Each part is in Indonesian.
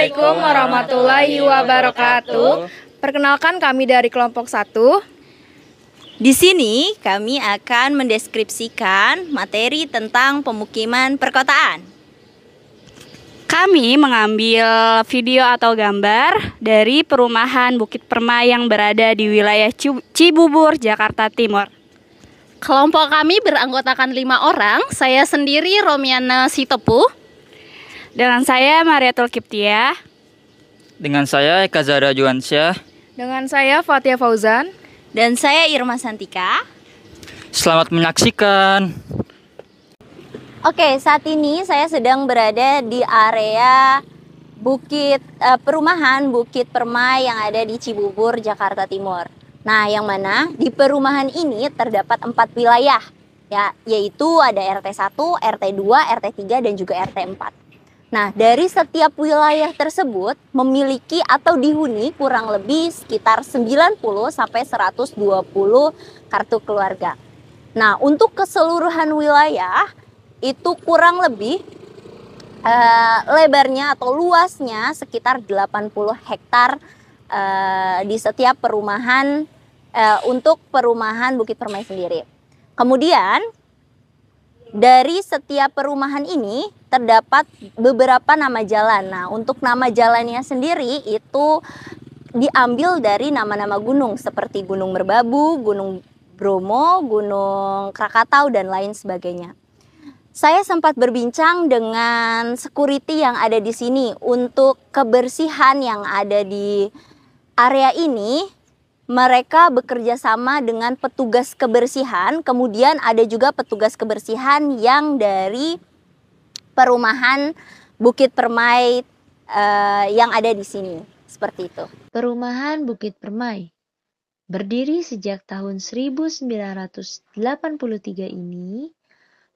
Assalamualaikum warahmatullahi wabarakatuh. Perkenalkan kami dari kelompok 1. Di sini kami akan mendeskripsikan materi tentang pemukiman perkotaan. Kami mengambil video atau gambar dari perumahan Bukit Perma yang berada di wilayah Cibubur, Jakarta Timur. Kelompok kami beranggotakan lima orang, saya sendiri Romiana Sitepuh, dengan saya Maria Tulkiptia. Dengan saya Eka Zara Juansyah. Dengan saya Fatia Fauzan. Dan saya Irma Santika. Selamat menyaksikan. Oke, saat ini saya sedang berada di area bukit eh, perumahan Bukit Permai yang ada di Cibubur, Jakarta Timur. Nah, yang mana di perumahan ini terdapat empat wilayah, ya, yaitu ada RT 1, RT 2, RT 3 dan juga RT 4. Nah, dari setiap wilayah tersebut memiliki atau dihuni kurang lebih sekitar 90 sampai 120 kartu keluarga. Nah, untuk keseluruhan wilayah itu kurang lebih uh, lebarnya atau luasnya sekitar 80 hektar uh, di setiap perumahan uh, untuk perumahan Bukit Permai sendiri. Kemudian dari setiap perumahan ini terdapat beberapa nama jalan. Nah, untuk nama jalannya sendiri itu diambil dari nama-nama gunung seperti Gunung Merbabu, Gunung Bromo, Gunung Krakatau dan lain sebagainya. Saya sempat berbincang dengan security yang ada di sini untuk kebersihan yang ada di area ini. Mereka bekerja sama dengan petugas kebersihan, kemudian ada juga petugas kebersihan yang dari perumahan Bukit Permai uh, yang ada di sini. Seperti itu. Perumahan Bukit Permai berdiri sejak tahun 1983 ini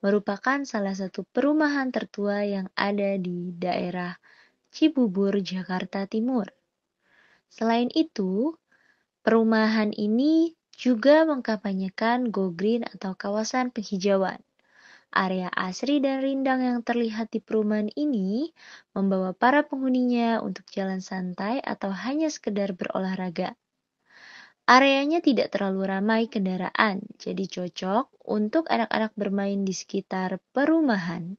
merupakan salah satu perumahan tertua yang ada di daerah Cibubur, Jakarta Timur. Selain itu, perumahan ini juga mengkampanyekan go green atau kawasan penghijauan. Area asri dan rindang yang terlihat di perumahan ini membawa para penghuninya untuk jalan santai atau hanya sekedar berolahraga. Areanya tidak terlalu ramai kendaraan, jadi cocok untuk anak-anak bermain di sekitar perumahan.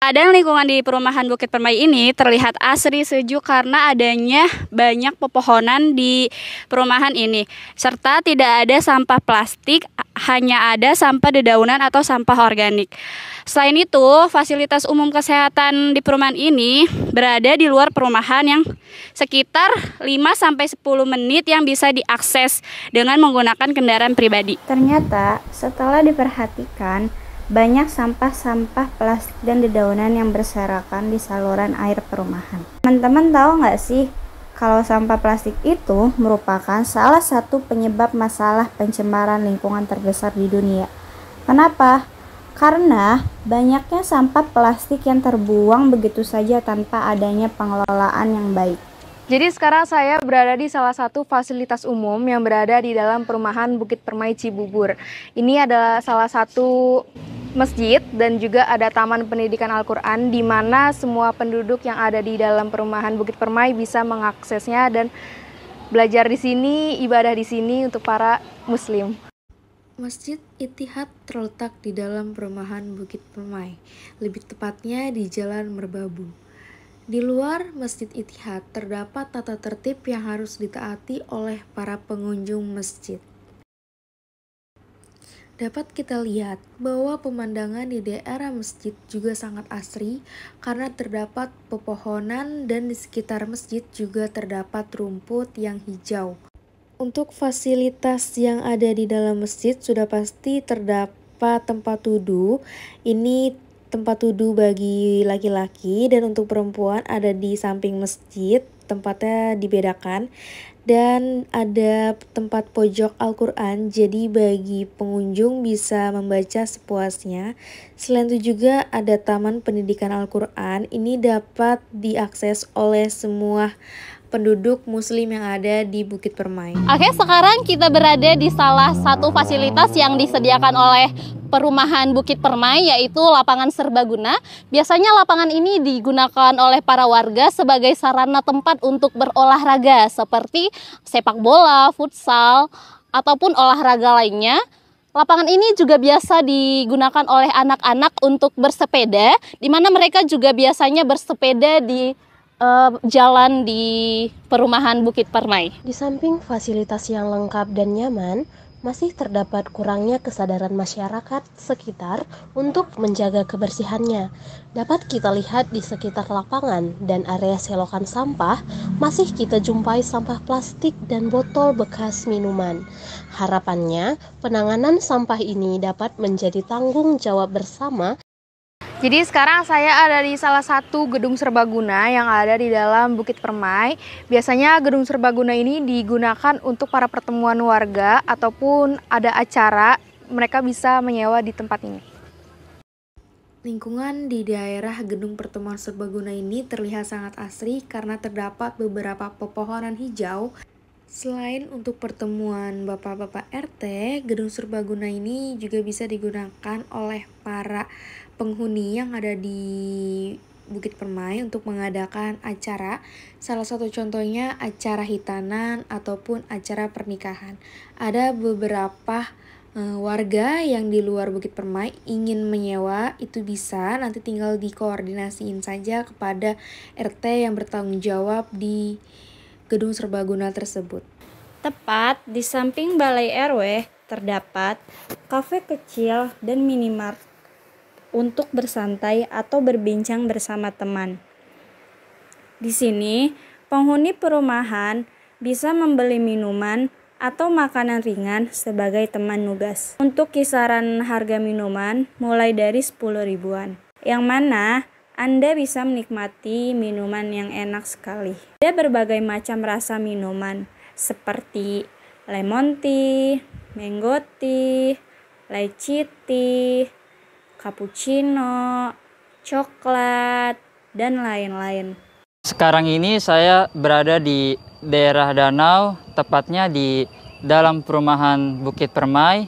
Ada lingkungan di perumahan Bukit Permai ini terlihat asri sejuk karena adanya banyak pepohonan di perumahan ini serta tidak ada sampah plastik hanya ada sampah dedaunan atau sampah organik. Selain itu, fasilitas umum kesehatan di perumahan ini berada di luar perumahan yang sekitar 5 10 menit yang bisa diakses dengan menggunakan kendaraan pribadi. Ternyata, setelah diperhatikan, banyak sampah-sampah plastik dan dedaunan yang berserakan di saluran air perumahan. Teman-teman tahu nggak sih kalau sampah plastik itu merupakan salah satu penyebab masalah pencemaran lingkungan terbesar di dunia. Kenapa? Karena banyaknya sampah plastik yang terbuang begitu saja tanpa adanya pengelolaan yang baik. Jadi sekarang saya berada di salah satu fasilitas umum yang berada di dalam perumahan Bukit Permai Cibubur. Ini adalah salah satu masjid dan juga ada Taman Pendidikan Al-Quran di mana semua penduduk yang ada di dalam perumahan Bukit Permai bisa mengaksesnya dan belajar di sini, ibadah di sini untuk para muslim. Masjid Itihad terletak di dalam perumahan Bukit Permai, lebih tepatnya di Jalan Merbabu. Di luar Masjid Itihad terdapat tata tertib yang harus ditaati oleh para pengunjung masjid dapat kita lihat bahwa pemandangan di daerah masjid juga sangat asri karena terdapat pepohonan dan di sekitar masjid juga terdapat rumput yang hijau. Untuk fasilitas yang ada di dalam masjid sudah pasti terdapat tempat duduk. Ini tempat duduk bagi laki-laki dan untuk perempuan ada di samping masjid tempatnya dibedakan dan ada tempat pojok Al-Quran jadi bagi pengunjung bisa membaca sepuasnya selain itu juga ada taman pendidikan Al-Quran ini dapat diakses oleh semua penduduk muslim yang ada di Bukit Permai. Oke, sekarang kita berada di salah satu fasilitas yang disediakan oleh perumahan Bukit Permai yaitu lapangan serbaguna. Biasanya lapangan ini digunakan oleh para warga sebagai sarana tempat untuk berolahraga seperti sepak bola, futsal, ataupun olahraga lainnya. Lapangan ini juga biasa digunakan oleh anak-anak untuk bersepeda, di mana mereka juga biasanya bersepeda di uh, jalan di perumahan Bukit Permai. Di samping fasilitas yang lengkap dan nyaman, masih terdapat kurangnya kesadaran masyarakat sekitar untuk menjaga kebersihannya. Dapat kita lihat di sekitar lapangan dan area selokan sampah, masih kita jumpai sampah plastik dan botol bekas minuman. Harapannya, penanganan sampah ini dapat menjadi tanggung jawab bersama jadi sekarang saya ada di salah satu gedung serbaguna yang ada di dalam Bukit Permai. Biasanya gedung serbaguna ini digunakan untuk para pertemuan warga ataupun ada acara mereka bisa menyewa di tempat ini. Lingkungan di daerah gedung pertemuan serbaguna ini terlihat sangat asri karena terdapat beberapa pepohonan hijau Selain untuk pertemuan Bapak-Bapak RT, gedung serbaguna ini juga bisa digunakan oleh para penghuni yang ada di Bukit Permai untuk mengadakan acara. Salah satu contohnya acara hitanan ataupun acara pernikahan. Ada beberapa eh, warga yang di luar Bukit Permai ingin menyewa itu bisa nanti tinggal dikoordinasiin saja kepada RT yang bertanggung jawab di gedung serbaguna tersebut. Tepat di samping Balai RW terdapat kafe kecil dan minimarket untuk bersantai atau berbincang bersama teman. Di sini, penghuni perumahan bisa membeli minuman atau makanan ringan sebagai teman nugas. Untuk kisaran harga minuman mulai dari 10 ribuan. Yang mana anda bisa menikmati minuman yang enak sekali. Ada berbagai macam rasa minuman seperti lemon tea, mango tea, lychee tea, cappuccino, coklat, dan lain-lain. Sekarang ini saya berada di daerah danau, tepatnya di dalam perumahan Bukit Permai.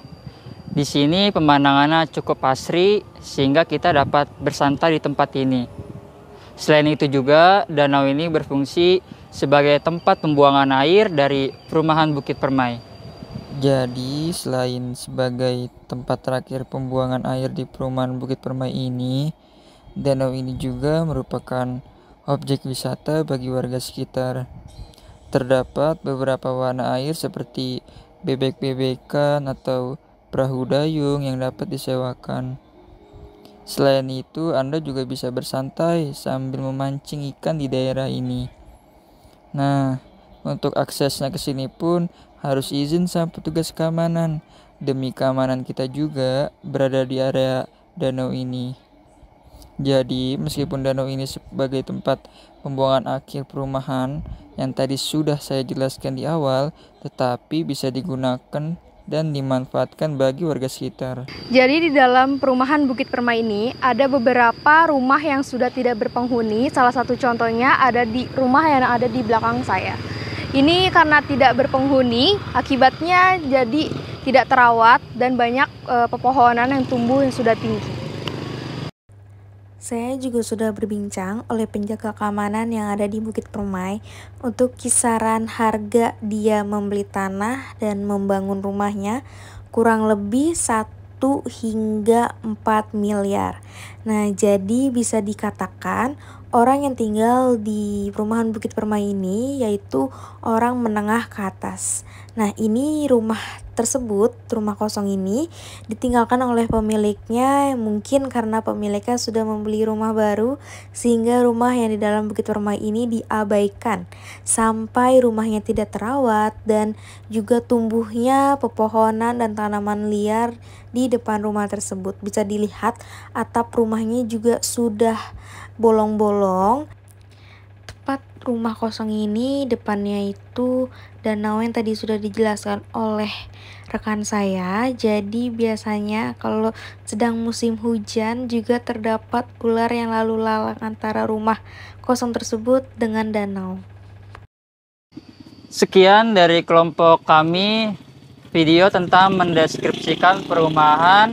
Di sini pemandangannya cukup asri sehingga kita dapat bersantai di tempat ini. Selain itu juga danau ini berfungsi sebagai tempat pembuangan air dari perumahan Bukit Permai. Jadi, selain sebagai tempat terakhir pembuangan air di perumahan Bukit Permai ini, danau ini juga merupakan objek wisata bagi warga sekitar. Terdapat beberapa warna air seperti bebek-bebekan atau perahu dayung yang dapat disewakan. Selain itu, Anda juga bisa bersantai sambil memancing ikan di daerah ini. Nah, untuk aksesnya ke sini pun harus izin sama petugas keamanan demi keamanan kita juga berada di area danau ini. Jadi, meskipun danau ini sebagai tempat pembuangan akhir perumahan yang tadi sudah saya jelaskan di awal, tetapi bisa digunakan dan dimanfaatkan bagi warga sekitar. Jadi di dalam perumahan Bukit Permai ini ada beberapa rumah yang sudah tidak berpenghuni. Salah satu contohnya ada di rumah yang ada di belakang saya. Ini karena tidak berpenghuni, akibatnya jadi tidak terawat dan banyak e, pepohonan yang tumbuh yang sudah tinggi. Saya juga sudah berbincang oleh penjaga keamanan yang ada di Bukit Permai untuk kisaran harga dia membeli tanah dan membangun rumahnya kurang lebih satu hingga 4 miliar. Nah, jadi bisa dikatakan orang yang tinggal di perumahan Bukit Permai ini yaitu orang menengah ke atas. Nah, ini rumah tersebut, rumah kosong ini ditinggalkan oleh pemiliknya mungkin karena pemiliknya sudah membeli rumah baru sehingga rumah yang di dalam Bukit Permai ini diabaikan sampai rumahnya tidak terawat dan juga tumbuhnya pepohonan dan tanaman liar di depan rumah tersebut. Bisa dilihat atap rumahnya juga sudah bolong-bolong tepat rumah kosong ini depannya itu danau yang tadi sudah dijelaskan oleh rekan saya jadi biasanya kalau sedang musim hujan juga terdapat ular yang lalu lalang antara rumah kosong tersebut dengan danau Sekian dari kelompok kami video tentang mendeskripsikan perumahan